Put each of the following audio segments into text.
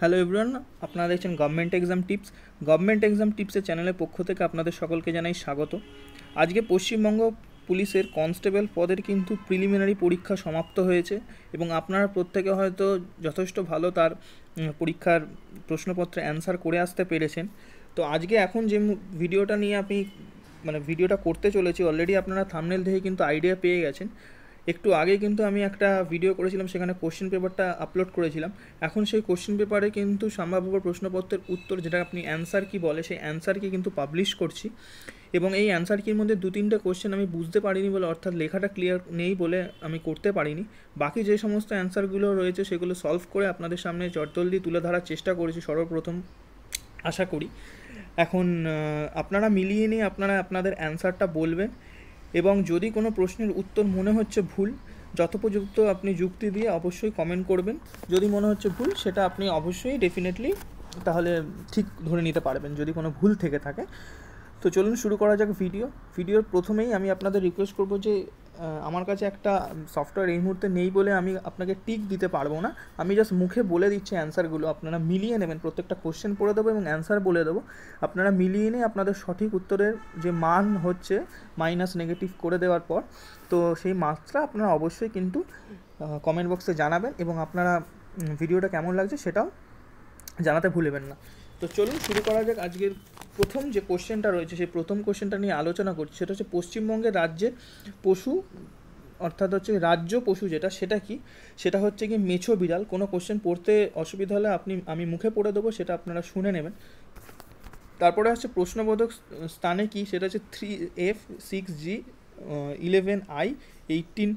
hello everyone আপনারা দেখছেন government exam tips government exam টিপসের চ্যানেলের পক্ষ থেকে আপনাদের সকলকে জানাই স্বাগত আজকে পশ্চিমবঙ্গ পুলিশের কনস্টেবল পদের কিন্তু প্রিলিমিনারি পরীক্ষা সমাপ্ত হয়েছে এবং আপনারা প্রত্যেকে হয়তো যথেষ্ট ভালো তার পরীক্ষার প্রশ্নপত্রে অ্যান্সার করে আসতে পেরেছেন তো আজকে এখন যে ভিডিওটা নিয়ে আমি মানে ভিডিওটা করতে চলেছি অলরেডি আপনারা থামনেল দেখে কিন্তু আইডিয়া পেয়ে গেছেন একটু আগে কিন্তু আমি একটা ভিডিও করেছিলাম সেখানে কোশ্চেন পেপারটা আপলোড করেছিলাম এখন সেই কোশ্চেন পেপারে কিন্তু সম্ভাব্য প্রশ্নপত্রের উত্তর যেটা আপনি অ্যান্সার কি বলে সেই কি কিন্তু পাবলিশ করছি এবং এই অ্যান্সার কির মধ্যে দু তিনটা কোশ্চেন আমি বুঝতে পারিনি বলে অর্থাৎ লেখাটা ক্লিয়ার নেই বলে আমি করতে পারিনি বাকি যে সমস্ত অ্যান্সারগুলো রয়েছে সেগুলো সলভ করে আপনাদের সামনে চটজলদি তুলে ধরার চেষ্টা করেছি সর্বপ্রথম আশা করি এখন আপনারা মিলিয়ে নিয়ে আপনারা আপনাদের অ্যান্সারটা বলবেন এবং যদি কোনো প্রশ্নের উত্তর মনে হচ্ছে ভুল যথোপযুক্ত আপনি যুক্তি দিয়ে অবশ্যই কমেন্ট করবেন যদি মনে হচ্ছে ভুল সেটা আপনি অবশ্যই ডেফিনেটলি তাহলে ঠিক ধরে নিতে পারবেন যদি কোনো ভুল থেকে থাকে তো চলুন শুরু করা যাক ভিডিও ভিডিওর প্রথমেই আমি আপনাদের রিকোয়েস্ট করব যে আমার কাছে একটা সফটওয়্যার এই মুহূর্তে নেই বলে আমি আপনাকে টিক দিতে পারবো না আমি জাস্ট মুখে বলে দিচ্ছি অ্যান্সারগুলো আপনারা মিলিয়ে নেবেন প্রত্যেকটা কোশ্চেন পড়ে দেবো এবং অ্যান্সার বলে দেবো আপনারা মিলিয়ে নিয়ে আপনাদের সঠিক উত্তরের যে মান হচ্ছে মাইনাস নেগেটিভ করে দেওয়ার পর তো সেই মার্কসটা আপনারা অবশ্যই কিন্তু কমেন্ট বক্সে জানাবেন এবং আপনারা ভিডিওটা কেমন লাগছে সেটাও জানাতে ভুলবেন না তো চলুন শুরু করা যাক আজকের প্রথম যে কোশ্চেনটা রয়েছে সেই প্রথম কোশ্চেনটা নিয়ে আলোচনা করছি সেটা হচ্ছে পশ্চিমবঙ্গের রাজ্যে পশু অর্থাৎ হচ্ছে রাজ্য পশু যেটা সেটা কি সেটা হচ্ছে কি মেছো বিড়াল কোনো কোশ্চেন পড়তে অসুবিধা হলে আপনি আমি মুখে পড়ে দেবো সেটা আপনারা শুনে নেবেন তারপরে হচ্ছে প্রশ্নবোধক স্থানে কি সেটা হচ্ছে three F six G eleven I eighteen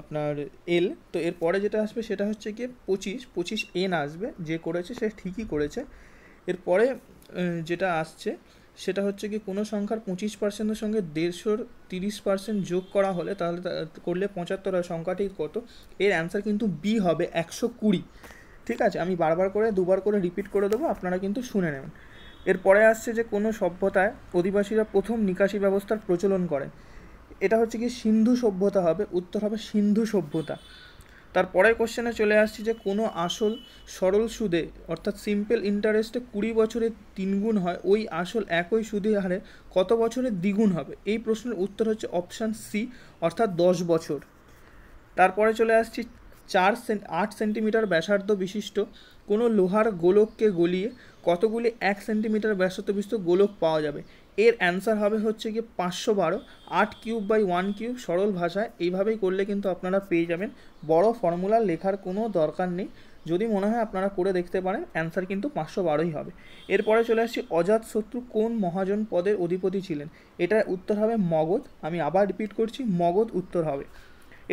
আপনার এল তো এর পরে যেটা আসবে সেটা হচ্ছে কি পঁচিশ পঁচিশ এন আসবে যে করেছে সে ঠিকই করেছে এরপরে যেটা আসছে সেটা হচ্ছে কি কোনো সংখ্যার পঁচিশ পার্সেন্টের সঙ্গে দেড়শোর তিরিশ পার্সেন্ট যোগ করা হলে তাহলে করলে পঁচাত্তর সংখ্যাটি কত এর অ্যান্সার কিন্তু বি হবে একশো কুড়ি ঠিক আছে আমি বারবার করে দুবার করে রিপিট করে দেবো আপনারা কিন্তু শুনে নেবেন এরপরে আসছে যে কোনো সভ্যতায় অধিবাসীরা প্রথম নিকাশি ব্যবস্থার প্রচলন করে এটা হচ্ছে কি সিন্ধু সভ্যতা হবে উত্তর হবে সিন্ধু সভ্যতা তারপরে কোশ্চেনে চলে আসছি যে কোনো আসল সরল সুদে অর্থাৎ সিম্পল ইন্টারেস্টে কুড়ি বছরে তিনগুণ হয় ওই আসল একই সুদে হারে কত বছরে দ্বিগুণ হবে এই প্রশ্নের উত্তর হচ্ছে অপশান সি অর্থাৎ দশ বছর তারপরে চলে আসছি চার আট সেন্টিমিটার ব্যাসার্ধ বিশিষ্ট কোনো লোহার গোলককে গলিয়ে কতগুলি এক সেন্টিমিটার ব্যাসার্ধ বিশিষ্ট গোলক পাওয়া যাবে এর অ্যান্সার হবে হচ্ছে গিয়ে পাঁচশো বারো আট কিউব বাই ওয়ান কিউব সরল ভাষায় এইভাবেই করলে কিন্তু আপনারা পেয়ে যাবেন বড় ফর্মুলা লেখার কোনো দরকার নেই যদি মনে হয় আপনারা করে দেখতে পারেন অ্যান্সার কিন্তু পাঁচশো বারোই হবে এরপরে চলে আসছি অজাতশত্রু কোন মহাজন পদের অধিপতি ছিলেন এটার উত্তর হবে মগধ আমি আবার রিপিট করছি মগধ উত্তর হবে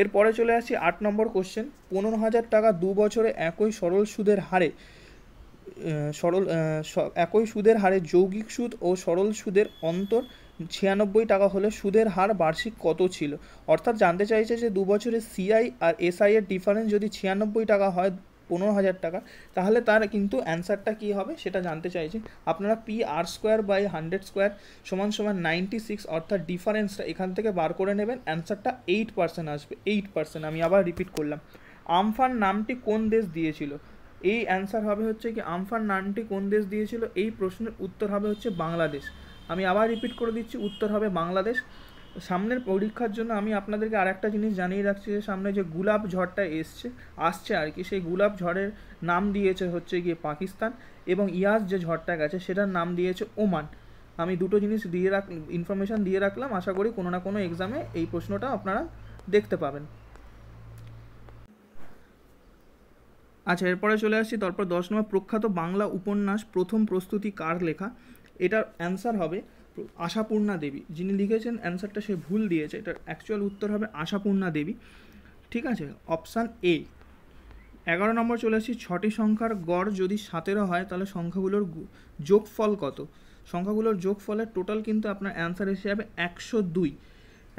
এরপরে চলে আসছি আট নম্বর কোশ্চেন পনেরো হাজার টাকা দু বছরে একই সরল সুদের হারে সরল একই সুদের হারে যৌগিক সুদ ও সরল সুদের অন্তর ছিয়ানব্বই টাকা হলে সুদের হার বার্ষিক কত ছিল অর্থাৎ জানতে চাইছে যে দু বছরে সিআই আর এসআই এর ডিফারেন্স যদি ছিয়ানব্বই টাকা হয় পনেরো হাজার টাকা তাহলে তার কিন্তু অ্যান্সারটা কী হবে সেটা জানতে চাইছে আপনারা P R square by hundred square সমান সমান নাইনটি সিক্স অর্থাৎ ডিফারেন্সটা এখান থেকে বার করে নেবেন অ্যান্সারটা এইট পার্সেন্ট আসবে এইট পার্সেন্ট আমি আবার রিপিট করলাম আমফান নামটি কোন দেশ দিয়েছিল এই অ্যান্সার হবে হচ্ছে কি আমফান নামটি কোন দেশ দিয়েছিল এই প্রশ্নের উত্তর হবে হচ্ছে বাংলাদেশ আমি আবার রিপিট করে দিচ্ছি উত্তর হবে বাংলাদেশ সামনের পরীক্ষার জন্য আমি আপনাদেরকে আর একটা জিনিস জানিয়ে রাখছি যে সামনে যে গুলাব ঝড়টা এসছে আসছে আর কি সেই গুলাব ঝড়ের নাম দিয়েছে হচ্ছে গিয়ে পাকিস্তান এবং ইয়াস যে ঝড়টা গেছে সেটার নাম দিয়েছে ওমান আমি দুটো জিনিস দিয়ে রাখ ইনফরমেশান দিয়ে রাখলাম আশা করি কোনো না কোনো এক্সামে এই প্রশ্নটা আপনারা দেখতে পাবেন আচ্ছা এরপরে চলে আসছি তারপর দশ নম্বর প্রখ্যাত বাংলা উপন্যাস প্রথম প্রস্তুতি কার লেখা এটার অ্যান্সার হবে আশাপূর্ণা দেবী যিনি লিখেছেন অ্যান্সারটা সে ভুল দিয়েছে এটার অ্যাকচুয়াল উত্তর হবে আশাপূর্ণা দেবী ঠিক আছে অপশান এ এগারো নম্বর চলে আসছি ছটি সংখ্যার গড় যদি সাতেরো হয় তাহলে সংখ্যাগুলোর যোগফল কত সংখ্যাগুলোর যোগফলের টোটাল কিন্তু আপনার অ্যান্সার এসে যাবে একশো দুই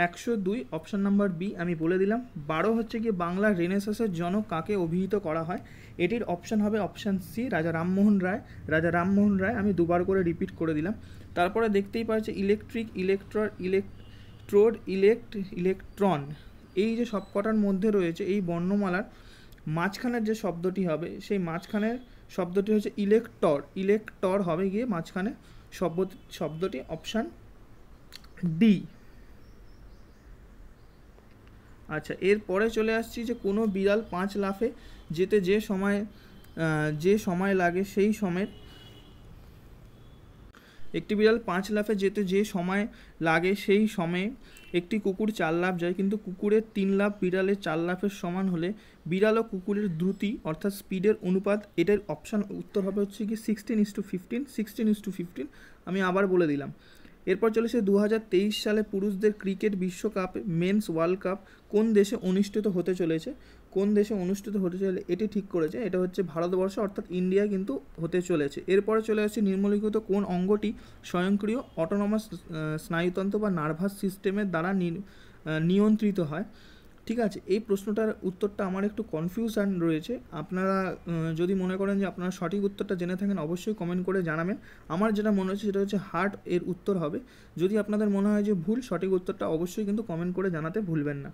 একশো দুই অপশান নাম্বার বি আমি বলে দিলাম বারো হচ্ছে গিয়ে বাংলার রেনেসাসের জনক কাকে অভিহিত করা হয় এটির অপশান হবে অপশান সি রাজা রামমোহন রায় রাজা রামমোহন রায় আমি দুবার করে রিপিট করে দিলাম তারপরে দেখতেই পাচ্ছে electric electro electrode elect electron এই যে সবকটার মধ্যে রয়েছে এই বর্ণমালার মাঝখানের যে শব্দটি হবে সেই মাঝখানের শব্দটি হচ্ছে ইলেকটর ইলেকটর হবে গিয়ে মাঝখানে শব্দ শব্দটি অপশান ডি আচ্ছা এরপরে চলে আসছি যে কোনো বিড়াল পাঁচ লাফে যেতে যে সময় যে সময় লাগে সেই সময়ের একটি বিড়াল পাঁচ লাফে যেতে যে সময় লাগে সেই সময়ে একটি কুকুর চার লাফ যায় কিন্তু কুকুরের তিন লাফ বিড়ালের চার লাফের সমান হলে বিড়াল ও কুকুরের দ্রুতি অর্থাৎ স্পিডের অনুপাত এটার অপশান উত্তর হবে হচ্ছে কি sixteen is to fifteen sixteen is to fifteen আমি আবার বলে দিলাম এরপর চলেছে দু সালে পুরুষদের ক্রিকেট বিশ্বকাপ মেন্স ওয়ার্ল্ড কাপ কোন দেশে অনুষ্ঠিত হতে চলেছে কোন দেশে অনুষ্ঠিত হতে চলে এটি ঠিক করেছে এটা হচ্ছে ভারতবর্ষ অর্থাৎ ইন্ডিয়া কিন্তু হতে চলেছে এরপরে চলে আসছে নির্মলিখিত কোন অঙ্গটি স্বয়ংক্রিয় অটোনমাস স্নায়ুতন্ত্র বা নার্ভাস সিস্টেমের দ্বারা নিয়ন্ত্রিত হয় ঠিক আছে এই প্রশ্নটার উত্তরটা আমার একটু কনফিউশান রয়েছে আপনারা যদি মনে করেন যে আপনারা সঠিক উত্তরটা জেনে থাকেন অবশ্যই কমেন্ট করে জানাবেন আমার যেটা মনে হচ্ছে সেটা হচ্ছে হার্ট এর উত্তর হবে যদি আপনাদের মনে হয় যে ভুল সঠিক উত্তরটা অবশ্যই কিন্তু কমেন্ট করে জানাতে ভুলবেন না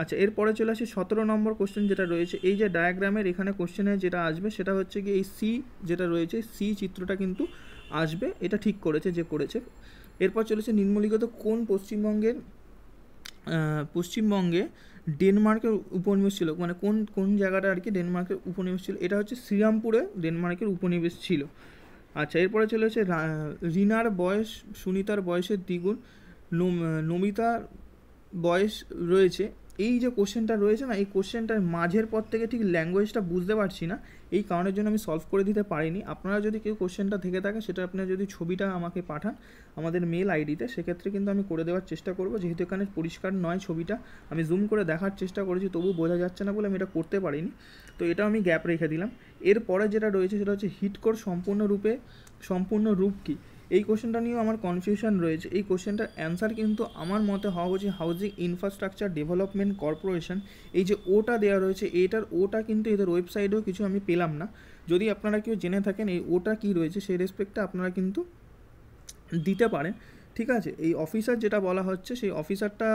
আচ্ছা এরপরে চলে আসে সতেরো নম্বর কোশ্চেন যেটা রয়েছে এই যে ডায়াগ্রামের এখানে কোশ্চেনে যেটা আসবে সেটা হচ্ছে কি এই সি যেটা রয়েছে সি চিত্রটা কিন্তু আসবে এটা ঠিক করেছে যে করেছে এরপর চলেছে নিম্নলিখিত কোন পশ্চিমবঙ্গের পশ্চিমবঙ্গে ডেনমার্কের উপনিবেশ ছিল মানে কোন কোন জায়গাটা আর কি ডেনমার্কের উপনিবেশ ছিল এটা হচ্ছে শ্রীরামপুরে ডেনমার্কের উপনিবেশ ছিল আচ্ছা এরপরে চলে হচ্ছে রিনার বয়স সুনিতার বয়সের দ্বিগুণ নমিতার বয়স রয়েছে এই যে কোশ্চেনটা রয়েছে না এই কোশ্চেনটার মাঝের পর থেকে ঠিক ল্যাঙ্গুয়েজটা বুঝতে পারছি না এই কারণের জন্য আমি সলভ করে দিতে পারিনি আপনারা যদি কেউ কোশ্চেনটা থেকে থাকে সেটা আপনারা যদি ছবিটা আমাকে পাঠান আমাদের মেল আইডিতে সেক্ষেত্রে কিন্তু আমি করে দেওয়ার চেষ্টা করব যেহেতু এখানে পরিষ্কার নয় ছবিটা আমি জুম করে দেখার চেষ্টা করেছি তবু বোঝা যাচ্ছে না বলে আমি এটা করতে পারিনি তো এটা আমি গ্যাপ রেখে দিলাম এরপরে যেটা রয়েছে সেটা হচ্ছে হিটকোর সম্পূর্ণরূপে সম্পূর্ণ রূপ কী এই কোশ্চেনটা নিয়েও আমার কনফিউশন রয়েছে এই কোশ্চেনটার অ্যান্সার কিন্তু আমার মতে হওয়া উচিত হাউজিং ইনফ্রাস্ট্রাকচার ডেভেলপমেন্ট কর্পোরেশন এই যে ওটা দেওয়া রয়েছে এটার ওটা কিন্তু এদের ওয়েবসাইটেও কিছু আমি পেলাম না যদি আপনারা কেউ জেনে থাকেন এই ওটা কী রয়েছে সেই রেসপেক্টে আপনারা কিন্তু দিতে পারেন ঠিক আছে এই অফিসার যেটা বলা হচ্ছে সেই অফিসারটা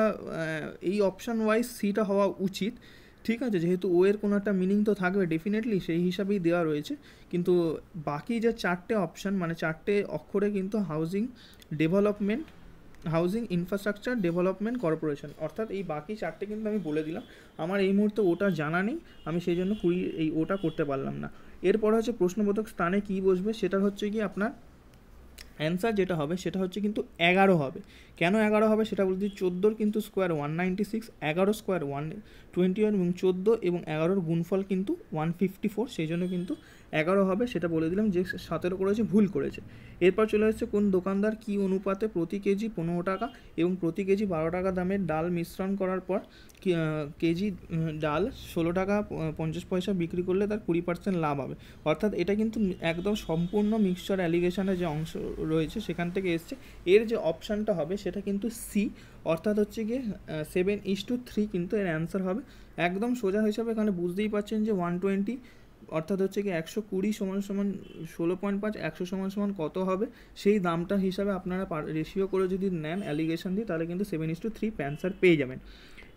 এই অপশান ওয়াইজ সিটা হওয়া উচিত ঠিক আছে যেহেতু ও এর কোনো একটা মিনিং তো থাকবে ডেফিনেটলি সেই হিসাবেই দেওয়া রয়েছে কিন্তু বাকি যে চারটে অপশান মানে চারটে অক্ষরে কিন্তু housing development housing infrastructure development corporation অর্থাৎ এই বাকি চারটে কিন্তু আমি বলে দিলাম আমার এই মুহূর্তে ওটা জানা নেই আমি সেই জন্য কুড়ি এই ওটা করতে পারলাম না এরপর হচ্ছে প্রশ্নবোধক স্থানে কী বসবে সেটা হচ্ছে কি আপনার অ্যান্সার যেটা হবে সেটা হচ্ছে কিন্তু এগারো হবে কেন এগারো হবে সেটা বলছি চোদ্দোর কিন্তু স্কোয়ার ওয়ান নাইনটি সিক্স এগারো স্কোয়ার ওয়ান টোয়েন্টি ওয়ান এবং চোদ্দো এবং এগারোর গুণফল কিন্তু ওয়ান ফিফটি ফোর সেই জন্য কিন্তু এগারো হবে সেটা বলে দিলাম যে সতেরো করেছে ভুল করেছে এরপর চলে এসেছে কোন দোকানদার কি অনুপাতে প্রতি কেজি পনেরো টাকা এবং প্রতি কেজি বারো টাকা দামের ডাল মিশ্রণ করার পর কেজি ডাল ষোলো টাকা পঞ্চাশ পয়সা বিক্রি করলে তার কুড়ি পার্সেন্ট লাভ হবে অর্থাৎ এটা কিন্তু একদম সম্পূর্ণ মিক্সচার অ্যালিগেশনের যে অংশ রয়েছে সেখান থেকে এসছে এর যে অপশানটা হবে সেটা কিন্তু সি অর্থাৎ হচ্ছে গিয়ে সেভেন ইস টু থ্রি কিন্তু এর অ্যান্সার হবে একদম সোজা হিসাবে এখানে বুঝতেই পারছেন যে ওয়ান টোয়েন্টি অর্থাৎ হচ্ছে কি একশো কুড়ি সমান সমান ষোলো পয়েন্ট পাঁচ একশো সমান সমান কত হবে সেই দামটা হিসাবে আপনারা রেশিও করে যদি নেন অ্যালিগেশন দিয়ে তাহলে কিন্তু seven is two three answer পেয়ে যাবেন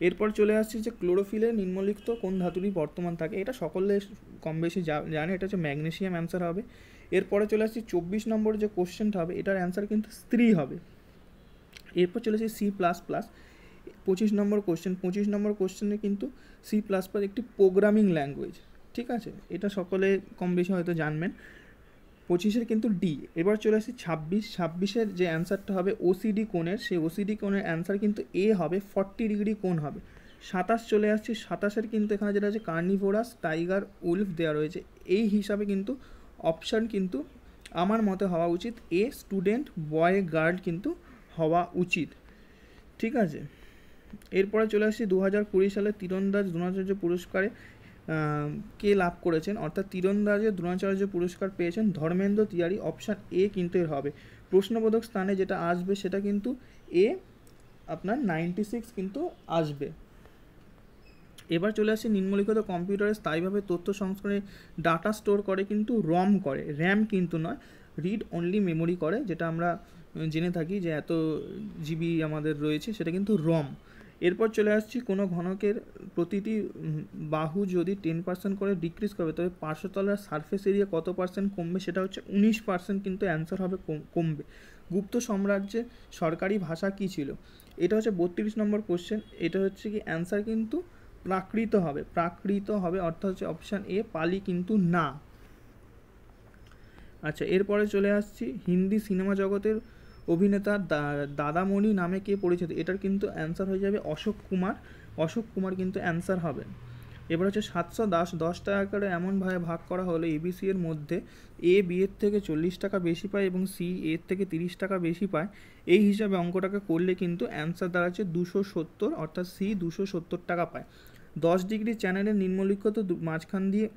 এরপর চলে আসছে যে ক্লোরোফিলে নিম্নলিখিত কোন ধাতুরই বর্তমান থাকে এটা সকলে কম বেশি জানে এটা হচ্ছে ম্যাগনেশিয়াম অ্যান্সার হবে এরপরে চলে আসছি চব্বিশ নম্বর যে কোশ্চেনটা হবে এটার অ্যান্সার কিন্তু স্ত্রী হবে এরপর চলে আসছি সি প্লাস প্লাস পঁচিশ নম্বর কোশ্চেন পঁচিশ নম্বর কোশ্চেনে কিন্তু সি প্লাস প্লাস একটি প্রোগ্রামিং ল্যাঙ্গুয়েজ ঠিক আছে এটা সকলে কম বেশি হয়তো জানবেন পঁচিশের কিন্তু ডি এবার চলে আসি ছাব্বিশ ছাব্বিশের যে অ্যান্সারটা হবে ওসিডি কোণের সেই ওসিডি কোণের অ্যান্সার কিন্তু এ হবে ফর্টি ডিগ্রি কোণ হবে সাতাশ চলে আসছি সাতাশের কিন্তু এখানে যেটা আছে কার্নিভোরাস টাইগার উলফ দেওয়া রয়েছে এই হিসাবে কিন্তু অপশান কিন্তু আমার মতে হওয়া উচিত এ স্টুডেন্ট বয় গার্ড কিন্তু হওয়া উচিত ঠিক আছে এরপরে চলে আসছি দু হাজার কুড়ি সালে তীরন্দাজ দ্রোণাচার্য পুরস্কারে কে লাভ করেছেন অর্থাৎ তীরন্দাজে দ্রোণাচার্য পুরস্কার পেয়েছেন ধর্মেন্দ্র তিয়ারি অপশান এ কিন্তু এর হবে প্রশ্নবোধক স্থানে যেটা আসবে সেটা কিন্তু এ আপনার নাইনটি সিক্স কিন্তু আসবে এবার চলে আসি নিম্নলিখিত কম্পিউটারে স্থায়ীভাবে তথ্য সংস্করণে ডাটা স্টোর করে কিন্তু রম করে র্যাম কিন্তু নয় রিড অনলি মেমোরি করে যেটা আমরা জেনে থাকি যে এত জিবি আমাদের রয়েছে সেটা কিন্তু রম এরপর চলে আসছি কোনো ঘনকের প্রতিটি বাহু যদি টেন পার্সেন্ট করে ডিক্রিজ করবে তবে পার্শ্বতলার সারফেস এরিয়া কত পার্সেন্ট কমবে সেটা হচ্ছে উনিশ পার্সেন্ট কিন্তু অ্যান্সার হবে কমবে গুপ্ত সাম্রাজ্যে সরকারি ভাষা কী ছিল এটা হচ্ছে বত্রিশ নম্বর কোশ্চেন এটা হচ্ছে কি অ্যান্সার কিন্তু প্রাকৃত হবে প্রাকৃত হবে অর্থাৎ হচ্ছে অপশান এ পালি কিন্তু না আচ্ছা এরপরে চলে আসছি হিন্দি সিনেমা জগতের অভিনেতা দাদামণি নামে কে পরিচিত এটার কিন্তু অ্যান্সার হয়ে যাবে অশোক কুমার অশোক কুমার কিন্তু অ্যান্সার হবে এবার হচ্ছে সাতশো দাস দশ টাকা করে এমনভাবে ভাগ করা হলে এবিসি এর মধ্যে এ বি এর থেকে চল্লিশ টাকা বেশি পায় এবং সি এর থেকে তিরিশ টাকা বেশি পায় এই হিসাবে অঙ্কটাকে করলে কিন্তু অ্যান্সার দাঁড়াচ্ছে দুশো সত্তর অর্থাৎ সি দুশো সত্তর টাকা পায় দশ ডিগ্রি চ্যানেলের নিম্নলিখিত মাঝখান দিয়ে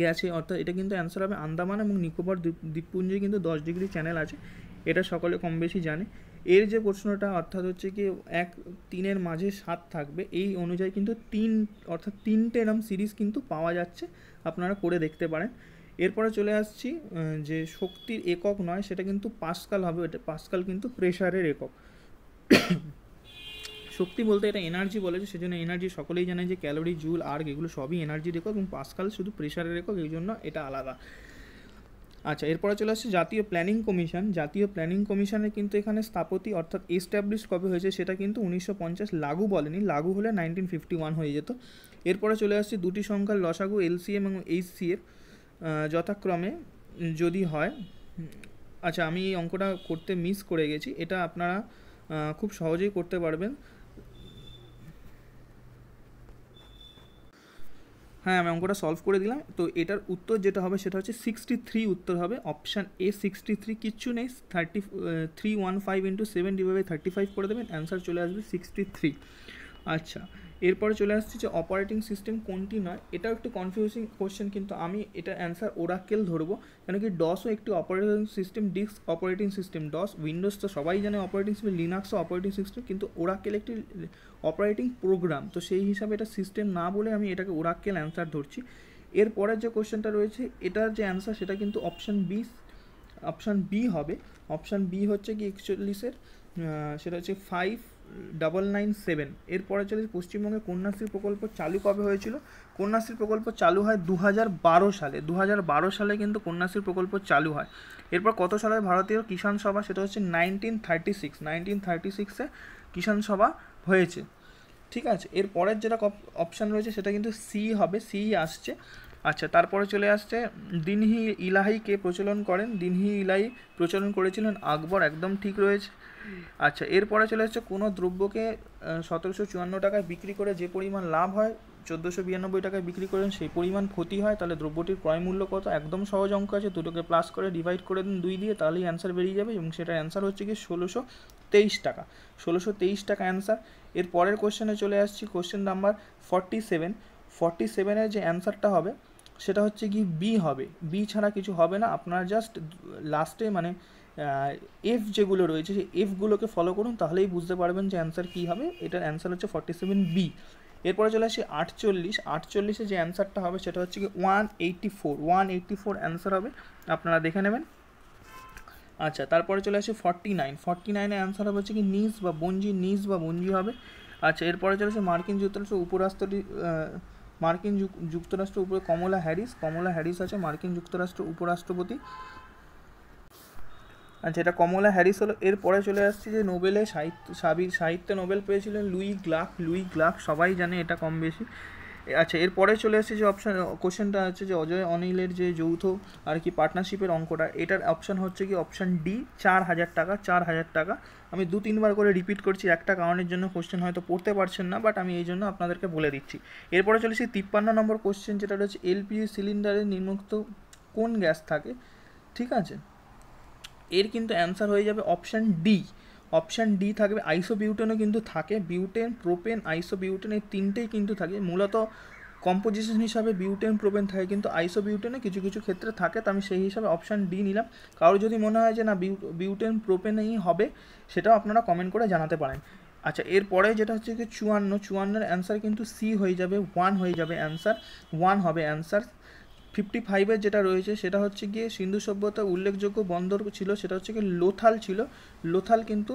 গেছে অর্থাৎ এটা কিন্তু অ্যান্সার হবে আন্দামান এবং নিকোবর দ্বীপপুঞ্জে কিন্তু দশ ডিগ্রি চ্যানেল আছে এটা সকলে কম বেশি জানে এর যে প্রশ্নটা অর্থাৎ হচ্ছে কি এক তিনের মাঝে সাত থাকবে এই অনুযায়ী কিন্তু তিন অর্থাৎ তিনটে এরম সিরিজ কিন্তু পাওয়া যাচ্ছে আপনারা করে দেখতে পারেন এরপরে চলে আসছি যে শক্তির একক নয় সেটা কিন্তু পাসকাল হবে এটা পাসকাল কিন্তু প্রেশারের একক শক্তি বলতে এটা এনার্জি বলেছে সেজন্য এনার্জি সকলেই জানে যে ক্যালোরি জুল আর্গ এগুলো সবই এনার্জি একক এবং পাসকাল শুধু প্রেশারের একক এই জন্য এটা আলাদা আচ্ছা এরপরে চলে আসছে জাতীয় প্ল্যানিং কমিশন জাতীয় প্ল্যানিং কমিশনে কিন্তু এখানে স্থাপতি অর্থাৎ এস্টাবলিশ কবে হয়েছে সেটা কিন্তু উনিশশো লাগু বলেনি লাগু হলে নাইনটিন হয়ে যেত এরপরে চলে আসছে দুটি সংখ্যার লসাগু এলসিএম এবং এইচসিএর যথাক্রমে যদি হয় আচ্ছা আমি এই অঙ্কটা করতে মিস করে গেছি এটা আপনারা খুব সহজেই করতে পারবেন হ্যাঁ আমি অঙ্কটা সলভ করে দিলাম তো এটার উত্তর যেটা হবে সেটা হচ্ছে সিক্সটি থ্রি উত্তর হবে অপশান এ সিক্সটি থ্রি কিচ্ছু নেই thirty three one five into seven by thirty five করে দেবেন অ্যান্সার চলে আসবে সিক্সটি থ্রি আচ্ছা এরপরে চলে আসছি যে অপারেটিং সিস্টেম কোনটি নয় এটাও একটু কনফিউজিং কোশ্চেন কিন্তু আমি এটা অ্যান্সার ওরাকেল ধরবো কেন কি ডসও একটি operating system disk operating system DOS Windows তো সবাই জানে অপারেটিং সিস্টেম লিনাক্সও অপারেটিং সিস্টেম কিন্তু ওরাকেল একটি অপারেটিং প্রোগ্রাম তো সেই হিসাবে এটা সিস্টেম না বলে আমি এটাকে ওরাক্কেল অ্যান্সার ধরছি এরপরের যে কোয়েশ্চেনটা রয়েছে এটার যে অ্যান্সার সেটা কিন্তু অপশান বি অপশান বি হবে অপশান বি হচ্ছে কি একচল্লিশের সেটা হচ্ছে ফাইভ ডাবল নাইন সেভেন এরপরে চলে পশ্চিমবঙ্গে কন্যাশ্রী প্রকল্প চালু কবে হয়েছিল কন্যাশ্রী প্রকল্প চালু হয় দু সালে দু সালে কিন্তু কন্যাশ্রী প্রকল্প চালু হয় এরপর কত সালে ভারতীয় কিষাণ সভা সেটা হচ্ছে nineteen thirty six nineteen thirty সিক্সে কিষাণ সভা হয়েছে ঠিক আছে এরপরের যেটা অপশান রয়েছে সেটা কিন্তু সি হবে সি আসছে আচ্ছা তারপরে চলে আসছে দিনহি ইলাহিকে প্রচলন করেন দিনহি ইলাহি প্রচলন করেছিলেন আকবর একদম ঠিক রয়েছে আচ্ছা এরপরে চলে আসছে কোনো দ্রব্যকে সতেরোশো চুয়ান্ন টাকায় বিক্রি করে যে পরিমাণ লাভ হয় চোদ্দোশো বিরানব্বই টাকায় বিক্রি করেন সেই পরিমাণ ক্ষতি হয় তাহলে দ্রব্যটির ক্রয় মূল্য কত একদম সহজ অঙ্ক আছে দুটোকে প্লাস করে ডিভাইড করে দিন দুই দিয়ে তাহলেই অ্যান্সার বেরিয়ে যাবে এবং সেটার অ্যান্সার হচ্ছে কি ষোলোশো তেইশ টাকা ষোলোশো তেইশ টাকা অ্যান্সার এর পরের কোশ্চেনে চলে আসছি question number forty seven forty সেভেনের যে অ্যান্সারটা হবে সেটা হচ্ছে কি বি হবে বি ছাড়া কিছু হবে না আপনার জাস্ট লাস্টে মানে এফ যেগুলো রয়েছে সেই এফগুলোকে ফলো করুন তাহলেই বুঝতে পারবেন যে অ্যান্সার কী হবে এটার অ্যান্সার হচ্ছে ফর্টি সেভেন বি এরপরে চলে আসি আটচল্লিশ আটচল্লিশে যে অ্যান্সারটা হবে সেটা হচ্ছে কি one eighty four one eighty four answer হবে আপনারা দেখে নেবেন আচ্ছা তারপরে চলে আসে ফর্টি নাইন ফর্টি নাইনের অ্যান্সার হবে হচ্ছে কি নিজ বা বঞ্জি নিজ বা বঞ্জি হবে আচ্ছা এরপরে চলে আসে মার্কিন যুক্তরাষ্ট্র উপরাষ্ট্রটি মার্কিন যুক্তরাষ্ট্র উপরে কমলা হ্যারিস কমলা হ্যারিস আছে মার্কিন যুক্তরাষ্ট্র উপরাষ্ট্রপতি যেটা কমলা হ্যারিস হলো এরপরে চলে আসছে যে নোবেলে সাহিত্য সাবির সাহিত্য নোবেল পেয়েছিলেন লুই গ্লাক লুই গ্লাক সবাই জানে এটা কম বেশি আচ্ছা এরপরে চলে আসছে যে অপশান কোশ্চেনটা হচ্ছে যে অজয় অনিলের যে যৌথ আর কি পার্টনারশিপের অঙ্কটা এটার অপশান হচ্ছে কি অপশান ডি চার হাজার টাকা চার হাজার টাকা আমি দু তিনবার করে রিপিট করছি একটা কারণের জন্য কোশ্চেন হয়তো পড়তে পারছেন না বাট আমি এই জন্য আপনাদেরকে বলে দিচ্ছি এরপরে চলে এসেছি তিপ্পান্ন নম্বর কোশ্চেন যেটা রয়েছে এলপিজি সিলিন্ডারের নির্মুক্ত কোন গ্যাস থাকে ঠিক আছে এর কিন্তু অ্যান্সার হয়ে যাবে অপশান ডি অপশান ডি থাকবে আইসোবিউটেনও কিন্তু থাকে বিউটেন প্রোপেন আইসোবিউটেন এই তিনটেই কিন্তু থাকে মূলত কম্পোজিশন হিসাবে বিউটেন প্রোপেন থাকে কিন্তু আইসোবিউটেনে কিছু কিছু ক্ষেত্রে থাকে তো আমি সেই হিসাবে অপশান ডি নিলাম কারোর যদি মনে হয় যে না বিউটেন প্রোপেনেই হবে সেটাও আপনারা কমেন্ট করে জানাতে পারেন আচ্ছা এরপরে যেটা হচ্ছে কি চুয়ান্ন চুয়ান্নর অ্যান্সার কিন্তু সি হয়ে যাবে ওয়ান হয়ে যাবে অ্যান্সার ওয়ান হবে অ্যান্সার ফিফটি ফাইভের যেটা রয়েছে সেটা হচ্ছে গিয়ে সিন্ধু সভ্যতার উল্লেখযোগ্য বন্দর ছিল সেটা হচ্ছে গিয়ে লোথাল ছিল লোথাল কিন্তু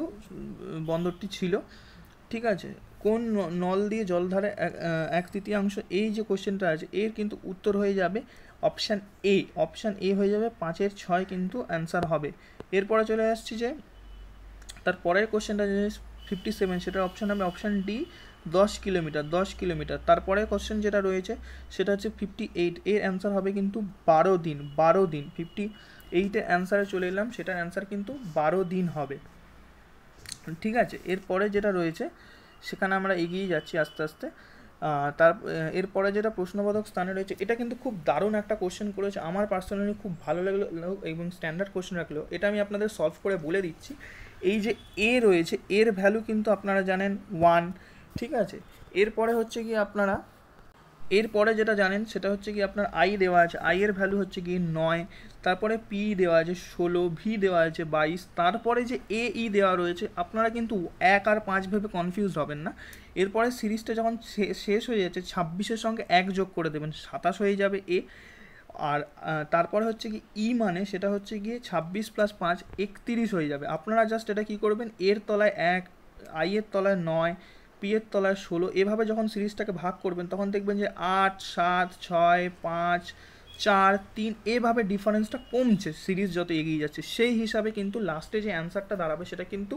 বন্দরটি ছিল ঠিক আছে কোন নল দিয়ে জলধারে এক তৃতীয়াংশ এই যে কোশ্চেনটা আছে এর কিন্তু উত্তর হয়ে যাবে অপশান এ অপশান এ হয়ে যাবে পাঁচের ছয় কিন্তু অ্যান্সার হবে এরপরে চলে আসছি যে তার পরের কোশ্চেনটা যে ফিফটি সেভেন সেটার অপশান হবে অপশান ডি দশ কিলোমিটার দশ কিলোমিটার তারপরে কোশ্চেন যেটা রয়েছে সেটা হচ্ছে ফিফটি এইট এর অ্যান্সার হবে কিন্তু বারো দিন বারো দিন ফিফটি এইটের অ্যান্সারে চলে এলাম সেটার অ্যান্সার কিন্তু বারো দিন হবে ঠিক আছে এরপরে যেটা রয়েছে সেখানে আমরা এগিয়ে যাচ্ছি আস্তে আস্তে তার এরপরে যেটা প্রশ্নবোধক স্থানে রয়েছে এটা কিন্তু খুব দারুণ একটা কোশ্চেন করেছে আমার পার্সোনালি খুব ভালো লাগলো এবং স্ট্যান্ডার্ড কোশ্চেন রাখলো এটা আমি আপনাদের সলভ করে বলে দিচ্ছি এই যে এ রয়েছে এর ভ্যালু কিন্তু আপনারা জানেন ওয়ান ঠিক আছে এরপরে হচ্ছে কি আপনারা এরপরে যেটা জানেন সেটা হচ্ছে কি আপনার আই দেওয়া আছে আই এর ভ্যালু হচ্ছে কি নয় তারপরে পি দেওয়া আছে ষোলো ভি দেওয়া আছে বাইশ তারপরে যে এ ই e দেওয়া রয়েছে আপনারা কিন্তু এক আর পাঁচ ভেবে কনফিউজ হবেন না এরপরে সিরিজটা যখন শেষ হয়ে যাচ্ছে ছাব্বিশের সঙ্গে এক যোগ করে দেবেন সাতাশ হয়ে যাবে এ আর তারপরে হচ্ছে কি ই e মানে সেটা হচ্ছে গিয়ে ছাব্বিশ প্লাস পাঁচ একত্রিশ হয়ে যাবে আপনারা জাস্ট এটা কী করবেন এর তলায় এক আইয়ের তলায় নয় পিয়ের তলায় ষোলো এভাবে যখন সিরিজটাকে ভাগ করবেন তখন দেখবেন যে আট সাত ছয় পাঁচ চার তিন এভাবে ডিফারেন্সটা কমছে সিরিজ যত এগিয়ে যাচ্ছে সেই হিসাবে কিন্তু লাস্টে যে অ্যান্সারটা দাঁড়াবে সেটা কিন্তু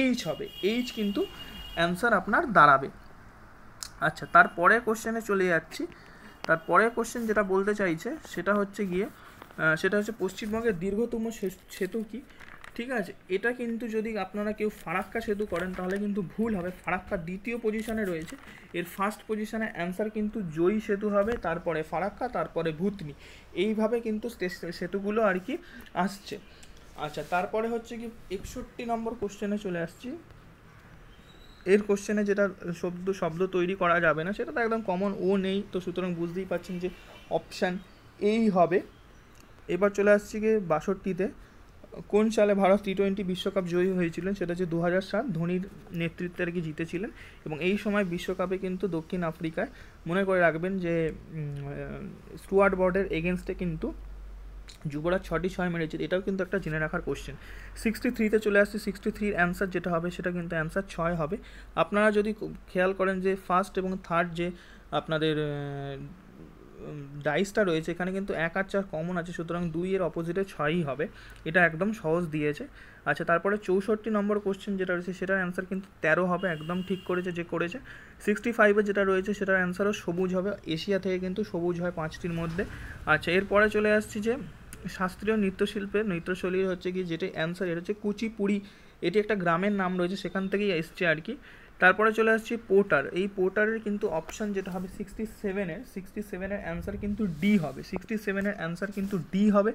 এইচ হবে এইচ কিন্তু অ্যান্সার আপনার দাঁড়াবে আচ্ছা তারপরে কোশ্চেনে চলে যাচ্ছি তারপরে কোশ্চেন যেটা বলতে চাইছে সেটা হচ্ছে গিয়ে সেটা হচ্ছে পশ্চিমবঙ্গের দীর্ঘতম সেতু কি ঠিক আছে এটা কিন্তু যদি আপনারা কেউ ফারাক্কা সেতু করেন তাহলে কিন্তু ভুল হবে ফারাক্কা দ্বিতীয় পজিশনে রয়েছে এর ফার্স্ট পজিশনে অ্যান্সার কিন্তু জয়ী সেতু হবে তারপরে ফারাক্কা তারপরে ভূতনি এইভাবে কিন্তু সেতুগুলো আর কি আসছে আচ্ছা তারপরে হচ্ছে কি একষট্টি নম্বর কোশ্চেনে চলে আসছি এর কোশ্চেনে যেটা শব্দ শব্দ তৈরি করা যাবে না সেটা তো একদম কমন ও নেই তো সুতরাং বুঝতেই পারছেন যে অপশান এই হবে এবার চলে আসছি গিয়ে বাষট্টিতে কোন সালে ভারত টি টোয়েন্টি বিশ্বকাপ জয়ী হয়েছিলেন সেটা হচ্ছে দু হাজার সাত ধোনির নেতৃত্বে আর কি জিতেছিলেন এবং এই সময় বিশ্বকাপে কিন্তু দক্ষিণ আফ্রিকায় মনে করে রাখবেন যে স্টুয়ার্ট বর্ডের এগেনস্টে কিন্তু যুবরাজ ছটি ছয় মেরেছে এটাও কিন্তু একটা জেনে রাখার কোশ্চেন সিক্সটি থ্রিতে চলে আসছে সিক্সটি থ্রির অ্যান্সার যেটা হবে সেটা কিন্তু অ্যান্সার ছয় হবে আপনারা যদি খেয়াল করেন যে ফার্স্ট এবং থার্ড যে আপনাদের ডাইসটা রয়েছে এখানে কিন্তু এক আর চার কমন আছে সুতরাং দুই এর অপোজিটে ছয়ই হবে এটা একদম সহজ দিয়েছে আচ্ছা তারপরে চৌষট্টি নম্বর কোশ্চেন যেটা রয়েছে সেটার অ্যান্সার কিন্তু তেরো হবে একদম ঠিক করেছে যে করেছে সিক্সটি ফাইভে যেটা রয়েছে সেটার অ্যান্সারও সবুজ হবে এশিয়া থেকে কিন্তু সবুজ হয় পাঁচটির মধ্যে আচ্ছা এরপরে চলে আসছি যে শাস্ত্রীয় নৃত্যশিল্পের নৃত্যশৈলীর হচ্ছে কি যেটা অ্যান্সার এটা হচ্ছে কুচিপুড়ি এটি একটা গ্রামের নাম রয়েছে সেখান থেকেই এসছে আর কি তারপরে চলে আসছি পোর্টার এই পোর্টারের কিন্তু অপশান যেটা হবে সিক্সটি সেভেনের সিক্সটি সেভেনের অ্যান্সার কিন্তু ডি হবে সিক্সটি সেভেনের অ্যান্সার কিন্তু ডি হবে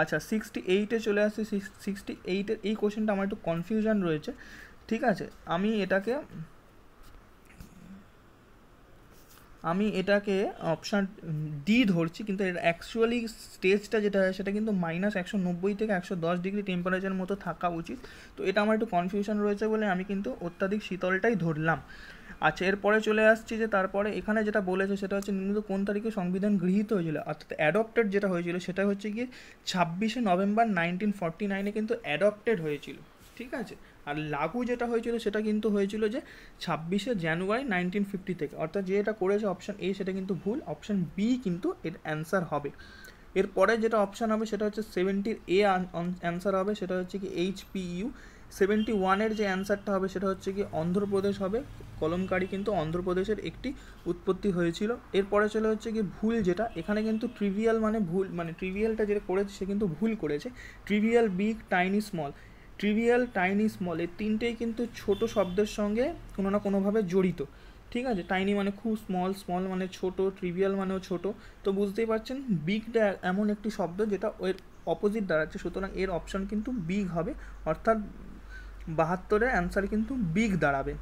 আচ্ছা সিক্সটি এইটে চলে আসছে সিক্সটি এইটের এই কোশ্চেনটা আমার একটু কনফিউশন রয়েছে ঠিক আছে আমি এটাকে আমি এটাকে অপশান ডি ধরছি কিন্তু এটা অ্যাকচুয়ালি স্টেজটা যেটা সেটা কিন্তু মাইনাস একশো নব্বই থেকে একশো দশ ডিগ্রি টেম্পারেচার মতো থাকা উচিত তো এটা আমার একটু কনফিউশন রয়েছে বলে আমি কিন্তু অত্যাধিক শীতলটাই ধরলাম আচ্ছা এরপরে চলে আসছি যে তারপরে এখানে যেটা বলেছে সেটা হচ্ছে নিম্ন কোন তারিখে সংবিধান গৃহীত হয়েছিল অর্থাৎ অ্যাডপ্টেড যেটা হয়েছিল সেটা হচ্ছে কি ছাব্বিশে নভেম্বর নাইনটিন ফর্টি নাইনে কিন্তু অ্যাডপ্টেড হয়েছিল ঠিক আছে আর লাগু যেটা হয়েছিল সেটা কিন্তু হয়েছিল যে ছাব্বিশে জানুয়ারি নাইনটিন ফিফটি থেকে অর্থাৎ যে এটা করেছে অপশান এ সেটা কিন্তু ভুল অপশান বি কিন্তু এর অ্যান্সার হবে এরপরে যেটা অপশান হবে সেটা হচ্ছে সেভেন্টির এ অ্যান্সার হবে সেটা হচ্ছে কি এইচ পি ইউ সেভেন্টি ওয়ানের যে অ্যান্সারটা হবে সেটা হচ্ছে কি অন্ধ্রপ্রদেশ হবে কলমকারী কিন্তু অন্ধ্রপ্রদেশের একটি উৎপত্তি হয়েছিল এরপরে চলে হচ্ছে কি ভুল যেটা এখানে কিন্তু ট্রিভিয়াল মানে ভুল মানে ট্রিভিয়ালটা যেটা করেছে সে কিন্তু ভুল করেছে trivial big tiny small trivial tiny small এই তিনটেই কিন্তু ছোট শব্দের সঙ্গে কোনো না কোনোভাবে জড়িত ঠিক আছে টাইনি মানে খুব স্মল স্মল মানে ছোট ট্রিভিয়াল মানেও ছোট তো বুঝতেই পারছেন বিগটা এমন একটি শব্দ যেটা এর অপোজিট দাঁড়াচ্ছে সুতরাং এর অপশন কিন্তু বিগ হবে অর্থাৎ বাহাত্তরের অ্যান্সার কিন্তু বিগ দাঁড়াবে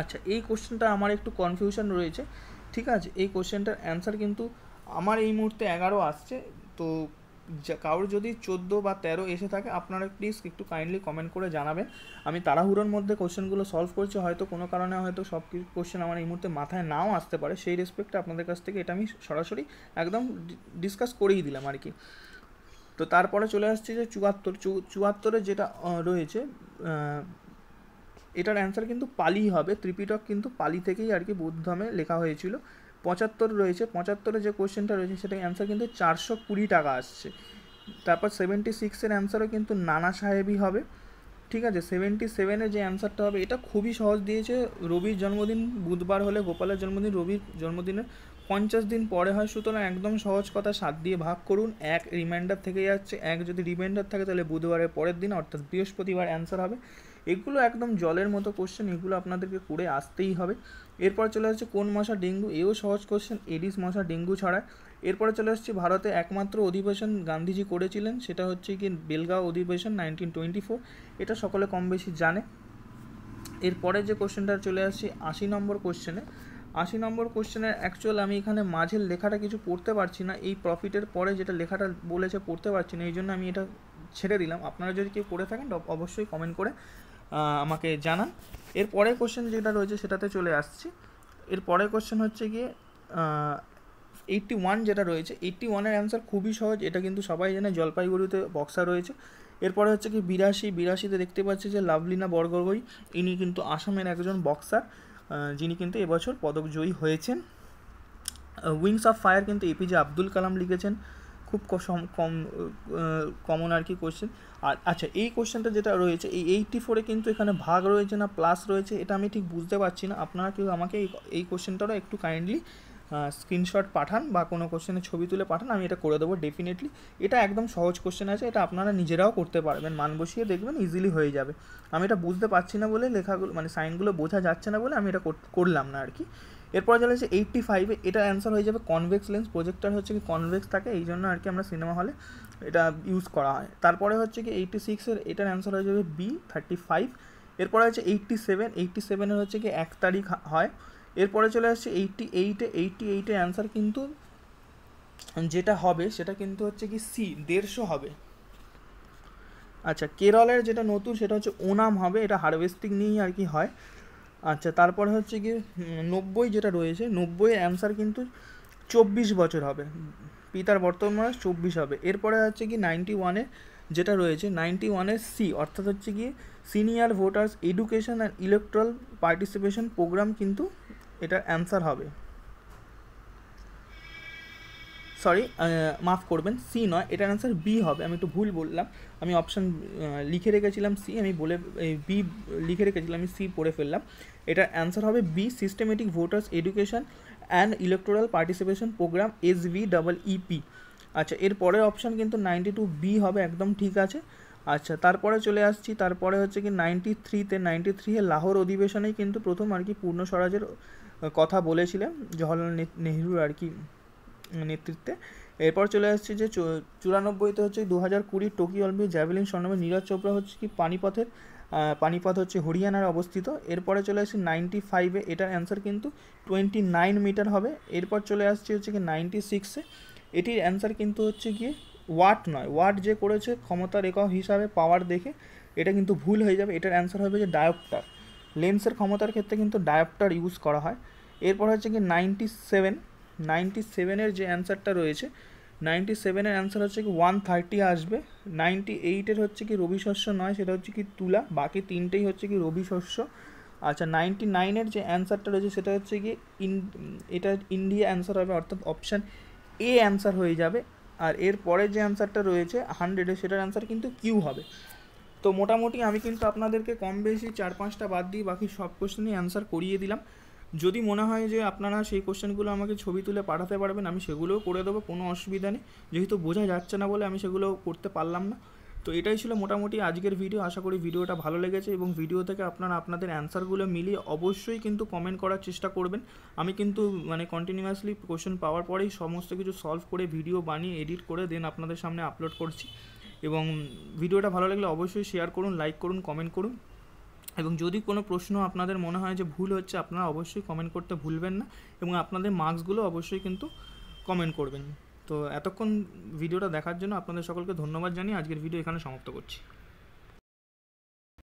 আচ্ছা এই কোশ্চেনটা আমার একটু কনফিউশন রয়েছে ঠিক আছে এই কোশ্চেনটার অ্যান্সার কিন্তু আমার এই মুহূর্তে এগারো আসছে তো কারোর যদি চোদ্দো বা তেরো এসে থাকে আপনারা প্লিজ একটু কাইন্ডলি কমেন্ট করে জানাবেন আমি তাড়াহুড়োর মধ্যে কোশ্চেনগুলো সলভ করছি হয়তো কোনো কারণে হয়তো সব কোশ্চেন আমার এই মুহূর্তে মাথায় নাও আসতে পারে সেই রেসপেক্টে আপনাদের কাছ থেকে এটা আমি সরাসরি একদম ডিসকাস করেই দিলাম আর কি তো তারপরে চলে আসছে যে চুয়াত্তর চুয়াত্তরে যেটা রয়েছে এটার অ্যান্সার কিন্তু পালি হবে ত্রিপিটক কিন্তু পালি থেকেই আর কি বৌদ্ধ লেখা হয়েছিল পঁচাত্তর রয়েছে পঁচাত্তরে যে কোয়েশ্চেনটা রয়েছে সেটা অ্যান্সার কিন্তু চারশো কুড়ি টাকা আসছে তারপর সেভেন্টি সিক্সের অ্যান্সারও কিন্তু নানা সাহেবই হবে ঠিক আছে সেভেন্টি সেভেনের যে অ্যান্সারটা হবে এটা খুবই সহজ দিয়েছে রবির জন্মদিন বুধবার হলে গোপালের জন্মদিন রবির জন্মদিনের পঞ্চাশ দিন পরে হয় সুতরাং একদম সহজ কথা সাত দিয়ে ভাগ করুন এক রিমাইন্ডার থেকে যাচ্ছে এক যদি রিমাইন্ডার থাকে তাহলে বুধবারের পরের দিন অর্থাৎ বৃহস্পতিবার অ্যান্সার হবে এগুলো একদম জলের মতো কোশ্চেন এগুলো আপনাদেরকে করে আসতেই হবে এরপর চলে আসছে কোন মশা ডেঙ্গু এও সহজ কোশ্চেন এডিস মশা ডেঙ্গু ছাড়া এরপরে চলে আসছে ভারতে একমাত্র অধিবেশন গান্ধীজি করেছিলেন সেটা হচ্ছে কি বেলগাঁও অধিবেশন নাইনটিন টোয়েন্টি ফোর এটা সকলে কম বেশি জানে এরপরে যে কোশ্চেনটা চলে আসছে আশি নম্বর কোশ্চেনে আশি নম্বর কোশ্চেনের অ্যাকচুয়াল আমি এখানে মাঝের লেখাটা কিছু পড়তে পারছি না এই প্রফিটের পরে যেটা লেখাটা বলেছে পড়তে পারছি না এই জন্য আমি এটা ছেড়ে দিলাম আপনারা যদি কেউ করে থাকেন অবশ্যই কমেন্ট করে আমাকে জানান এর পরের কোশ্চেন যেটা রয়েছে সেটাতে চলে আসছি এর পরের কোশ্চেন হচ্ছে গিয়ে এইটটি ওয়ান যেটা রয়েছে এইটটি ওয়ানের অ্যান্সার খুবই সহজ এটা কিন্তু সবাই জানে জলপাইগুড়িতে বক্সার রয়েছে এরপরে হচ্ছে কি বিরাশি বিরাশিতে দেখতে পাচ্ছি যে লাভলিনা বরগগৈ ইনি কিন্তু আসামের একজন বক্সার যিনি কিন্তু এবছর পদক জয়ী হয়েছেন উইংস অফ ফায়ার কিন্তু এপিজে আব্দুল কালাম লিখেছেন খুব কম কমন আর কি কোশ্চেন আর আচ্ছা এই কোশ্চেনটা যেটা রয়েছে এই এইটটি ফোরে কিন্তু এখানে ভাগ রয়েছে না প্লাস রয়েছে এটা আমি ঠিক বুঝতে পারছি না আপনারা কেউ আমাকে এই এই কোশ্চেনটারও একটু কাইন্ডলি স্ক্রিনশট পাঠান বা কোনো কোশ্চেনের ছবি তুলে পাঠান আমি এটা করে দেবো ডেফিনেটলি এটা একদম সহজ কোশ্চেন আছে এটা আপনারা নিজেরাও করতে পারবেন মান বসিয়ে দেখবেন ইজিলি হয়ে যাবে আমি এটা বুঝতে পারছি না বলে লেখাগুলো মানে সাইনগুলো বোঝা যাচ্ছে না বলে আমি এটা করলাম না আর কি এরপর চলে আসে এইটটি ফাইভে এটা অ্যান্সার হয়ে যাবে কনভেক্স লেন্স প্রজেক্টার হচ্ছে কি কনভেক্স থাকে এই জন্য আর কি আমরা সিনেমা হলে এটা ইউজ করা হয় তারপরে হচ্ছে কি এইটটি সিক্সের এটার অ্যান্সার হয়ে যাবে বি থার্টি ফাইভ এরপরে হচ্ছে এইটটি সেভেন এইটটি সেভেনের হচ্ছে কি এক তারিখ হয় এরপরে চলে আসছে এইটটি এইটে এইটটি এইটের অ্যান্সার কিন্তু যেটা হবে সেটা কিন্তু হচ্ছে কি সি দেড়শো হবে আচ্ছা কেরলের যেটা নতুন সেটা হচ্ছে ওনাম হবে এটা হারভেস্টিং নিয়েই আর কি হয় আচ্ছা তারপরে হচ্ছে কি নব্বই যেটা রয়েছে নব্বই অ্যান্সার কিন্তু চব্বিশ বছর হবে পিতার বর্তমান বয়স চব্বিশ হবে এরপরে হচ্ছে কি নাইনটি ওয়ানে যেটা রয়েছে নাইনটি ওয়ানের সি অর্থাৎ হচ্ছে কি senior voters education and electoral participation programme কিন্তু এটা অ্যান্সার হবে সরি মাফ করবেন সি নয় এটার অ্যান্সার বি হবে আমি একটু ভুল বললাম আমি অপশান লিখে রেখেছিলাম সি আমি বলে বি লিখে রেখেছিলাম আমি সি পড়ে ফেললাম এটার অ্যান্সার হবে B systematic voters education and electoral participation programme S V double E P আচ্ছা এর পরের অপশান কিন্তু নাইনটি টু বি হবে একদম ঠিক আছে আচ্ছা তারপরে চলে আসছি তারপরে হচ্ছে কি নাইনটি থ্রিতে নাইনটি থ্রি লাহোর অধিবেশনেই কিন্তু প্রথম আর কি পূর্ণ স্বরাজের কথা বলেছিলেন জওয়াহরলাল নেহরুর আর কি নেতৃত্বে এরপর চলে আসছে যে চুরানব্বইতে হচ্ছে দু হাজার কুড়ি টোকিও অলিম্পিক জ্যাভেলিন স্বর্ণমে নীরজ চোপড়া হচ্ছে কি পানিপথের পানিপথ হচ্ছে হরিয়ানার অবস্থিত এরপরে চলে আসছে নাইনটি ফাইভে এটার অ্যান্সার কিন্তু টোয়েন্টি নাইন মিটার হবে এরপর চলে আসছে হচ্ছে কি নাইনটি সিক্সে এটির অ্যান্সার কিন্তু হচ্ছে গিয়ে ওয়াট নয় ওয়াট যে করেছে ক্ষমতার একক হিসাবে পাওয়ার দেখে এটা কিন্তু ভুল হয়ে যাবে এটার অ্যান্সার হবে যে ডায়োপ্টার লেন্সের ক্ষমতার ক্ষেত্রে কিন্তু ডায়োপ্টার ইউজ করা হয় এরপর হচ্ছে কি নাইনটি সেভেন নাইনটি সেভেনের যে অ্যান্সারটা রয়েছে নাইনটি সেভেনের অ্যান্সার হচ্ছে কি ওয়ান থার্টি আসবে নাইনটি এইটের হচ্ছে কি রবি শস্য নয় সেটা হচ্ছে কি তুলা বাকি তিনটেই হচ্ছে কি রবি শস্য আচ্ছা নাইনটি নাইনের যে অ্যান্সারটা রয়েছে সেটা হচ্ছে কি ইন এটা ইন্ডিয়া অ্যান্সার হবে অর্থাৎ অপশান এ অ্যান্সার হয়ে যাবে আর এর পরে যে অ্যান্সারটা রয়েছে হান্ড্রেডে সেটার অ্যান্সার কিন্তু কিউ হবে তো মোটামুটি আমি কিন্তু আপনাদেরকে কম বেশি চার পাঁচটা বাদ দিয়ে বাকি সব কোশ্চেনই অ্যান্সার করিয়ে দিলাম যদি মনে হয় যে আপনারা সেই কোশ্চেনগুলো আমাকে ছবি তুলে পাঠাতে পারবেন আমি সেগুলোও করে দেবো কোনো অসুবিধা নেই যেহেতু বোঝা যাচ্ছে না বলে আমি সেগুলো করতে পারলাম না তো এটাই ছিল মোটামুটি আজকের ভিডিও আশা করি ভিডিওটা ভালো লেগেছে এবং ভিডিও থেকে আপনারা আপনাদের অ্যান্সারগুলো মিলিয়ে অবশ্যই কিন্তু কমেন্ট করার চেষ্টা করবেন আমি কিন্তু মানে কন্টিনিউয়াসলি কোশ্চেন পাওয়ার পরেই সমস্ত কিছু সলভ করে ভিডিও বানিয়ে এডিট করে দেন আপনাদের সামনে আপলোড করছি এবং ভিডিওটা ভালো লাগলে অবশ্যই শেয়ার করুন লাইক করুন কমেন্ট করুন এবং যদি কোনো প্রশ্ন আপনাদের মনে হয় যে ভুল হচ্ছে আপনারা অবশ্যই কমেন্ট করতে ভুলবেন না এবং আপনাদের মার্কসগুলো অবশ্যই কিন্তু কমেন্ট করবেন তো এতক্ষণ ভিডিওটা দেখার জন্য আপনাদের সকলকে ধন্যবাদ জানিয়ে আজকের ভিডিও এখানে সমাপ্ত করছি